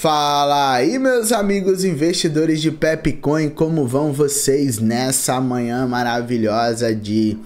Fala aí, meus amigos investidores de Pepcoin, como vão vocês nessa manhã maravilhosa de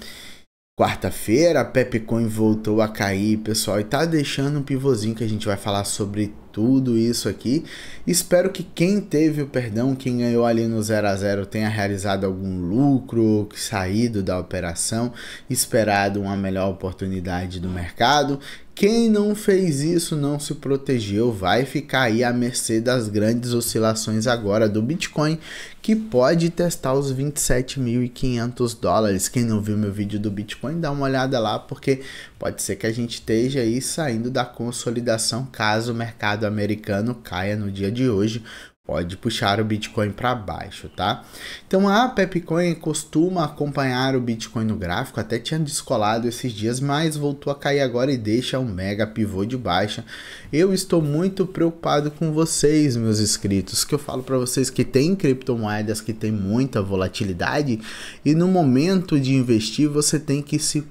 quarta-feira? A Pepcoin voltou a cair, pessoal, e tá deixando um pivôzinho que a gente vai falar sobre tudo isso aqui. Espero que quem teve o perdão, quem ganhou ali no 0 a 0 tenha realizado algum lucro, saído da operação, esperado uma melhor oportunidade do mercado. Quem não fez isso, não se protegeu, vai ficar aí à mercê das grandes oscilações agora do Bitcoin, que pode testar os 27.500 dólares. Quem não viu meu vídeo do Bitcoin, dá uma olhada lá, porque pode ser que a gente esteja aí saindo da consolidação caso o mercado americano caia no dia de hoje, pode puxar o Bitcoin para baixo, tá? Então a Pepcoin costuma acompanhar o Bitcoin no gráfico, até tinha descolado esses dias, mas voltou a cair agora e deixa um mega pivô de baixa. Eu estou muito preocupado com vocês, meus inscritos, que eu falo para vocês que tem criptomoedas que tem muita volatilidade e no momento de investir você tem que se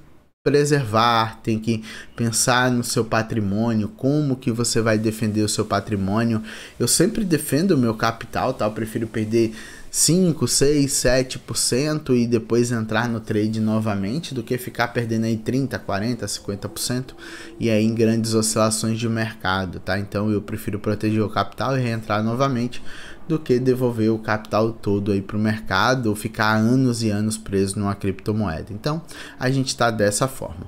preservar, tem que pensar no seu patrimônio, como que você vai defender o seu patrimônio. Eu sempre defendo o meu capital, tá? Eu prefiro perder 5, 6, 7% e depois entrar no trade novamente do que ficar perdendo aí 30, 40, 50% e aí em grandes oscilações de mercado, tá? Então eu prefiro proteger o capital e reentrar novamente do que devolver o capital todo aí para o mercado ou ficar anos e anos preso numa criptomoeda. Então a gente está dessa forma.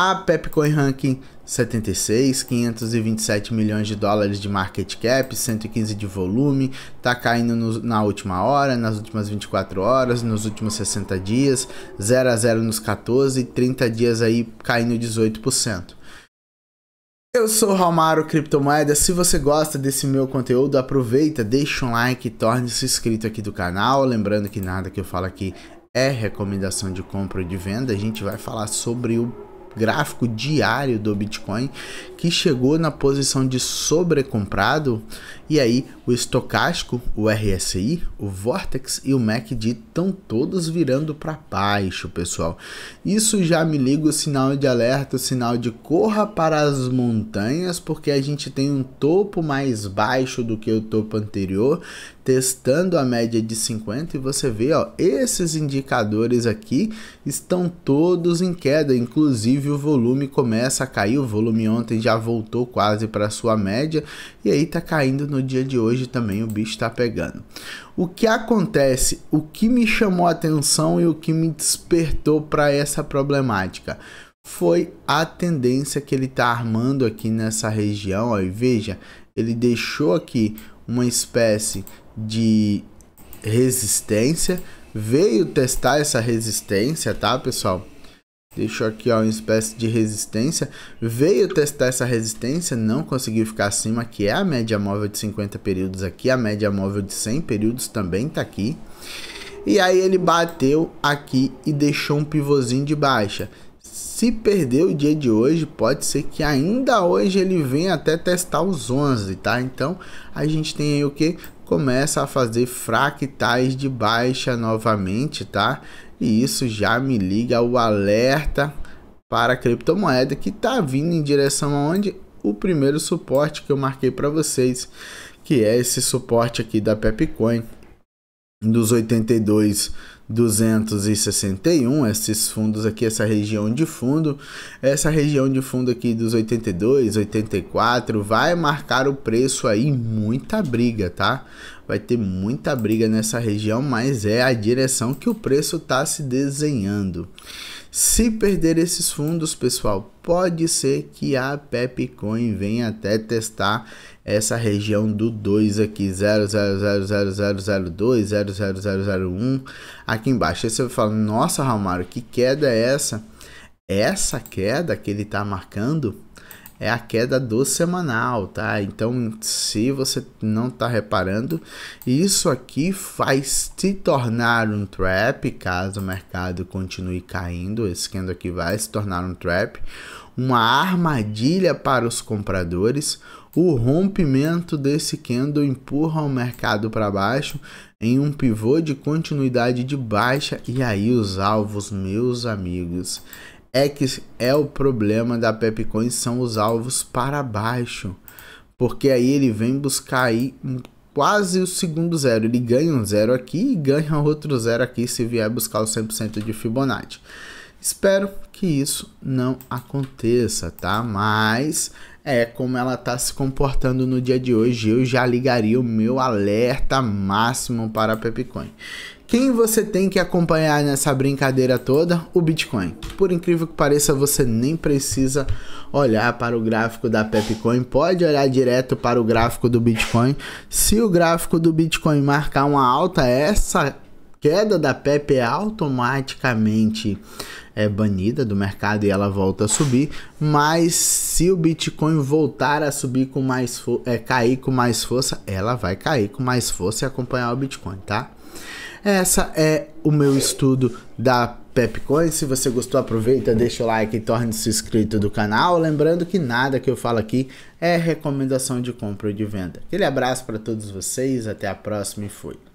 A Pepcoin Ranking 76, 527 milhões de dólares de market cap, 115 de volume, tá caindo no, na última hora, nas últimas 24 horas, nos últimos 60 dias, 0 a 0 nos 14, 30 dias aí caindo 18%. Eu sou Romaro Criptomoeda. Se você gosta desse meu conteúdo, aproveita, deixa um like, torne-se inscrito aqui do canal. Lembrando que nada que eu falo aqui é recomendação de compra ou de venda. A gente vai falar sobre o gráfico diário do Bitcoin que chegou na posição de sobrecomprado e aí o estocástico, o RSI, o Vortex e o MACD estão todos virando para baixo, pessoal. Isso já me liga o sinal de alerta, o sinal de corra para as montanhas, porque a gente tem um topo mais baixo do que o topo anterior, testando a média de 50 e você vê, ó, esses indicadores aqui estão todos em queda, inclusive inclusive o volume começa a cair, o volume ontem já voltou quase para sua média e aí tá caindo no dia de hoje também, o bicho tá pegando. O que acontece, o que me chamou a atenção e o que me despertou para essa problemática foi a tendência que ele está armando aqui nessa região. Ó, e veja, ele deixou aqui uma espécie de resistência, veio testar essa resistência, tá, pessoal? Deixou aqui ó, uma espécie de resistência. Veio testar essa resistência, não conseguiu ficar acima, que é a média móvel de 50 períodos aqui. A média móvel de 100 períodos também está aqui. E aí ele bateu aqui e deixou um pivôzinho de baixa. Se perder o dia de hoje, pode ser que ainda hoje ele venha até testar os 11, tá? Então, a gente tem aí o que? começa a fazer fractais de baixa novamente, tá? E isso já me liga o alerta para a criptomoeda que está vindo em direção aonde o primeiro suporte que eu marquei para vocês, que é esse suporte aqui da Pepcoin dos 82 261, esses fundos aqui, essa região de fundo, essa região de fundo aqui dos 82, 84, vai marcar o preço aí, muita briga, tá? Vai ter muita briga nessa região, mas é a direção que o preço tá se desenhando. Se perder esses fundos, pessoal, pode ser que a Pepcoin venha até testar essa região do 2 aqui, 0000002, 00001 aqui embaixo. Aí você fala, nossa, Romário, que queda é essa? Essa queda que ele está marcando é a queda do semanal, tá? Então, se você não tá reparando, isso aqui faz se tornar um trap, caso o mercado continue caindo, esse candle aqui vai se tornar um trap, uma armadilha para os compradores, o rompimento desse candle empurra o mercado para baixo em um pivô de continuidade de baixa e aí os alvos, meus amigos. É que é o problema da Pepcoin são os alvos para baixo. Porque aí ele vem buscar aí quase o segundo zero. Ele ganha um zero aqui e ganha outro zero aqui se vier buscar o 100% de Fibonacci. Espero que isso não aconteça, tá? Mas é como ela está se comportando no dia de hoje, eu já ligaria o meu alerta máximo para a Pepcoin. Quem você tem que acompanhar nessa brincadeira toda? O Bitcoin. Por incrível que pareça, você nem precisa olhar para o gráfico da Pepcoin, pode olhar direto para o gráfico do Bitcoin. Se o gráfico do Bitcoin marcar uma alta, essa queda da Pepe é automaticamente é banida do mercado e ela volta a subir, mas se o Bitcoin voltar a subir com mais é, cair com mais força, ela vai cair com mais força e acompanhar o Bitcoin, tá? Essa é o meu estudo da Pepcoin. Se você gostou, aproveita, deixa o like e torne-se inscrito do canal. Lembrando que nada que eu falo aqui é recomendação de compra ou de venda. Aquele abraço para todos vocês, até a próxima e fui.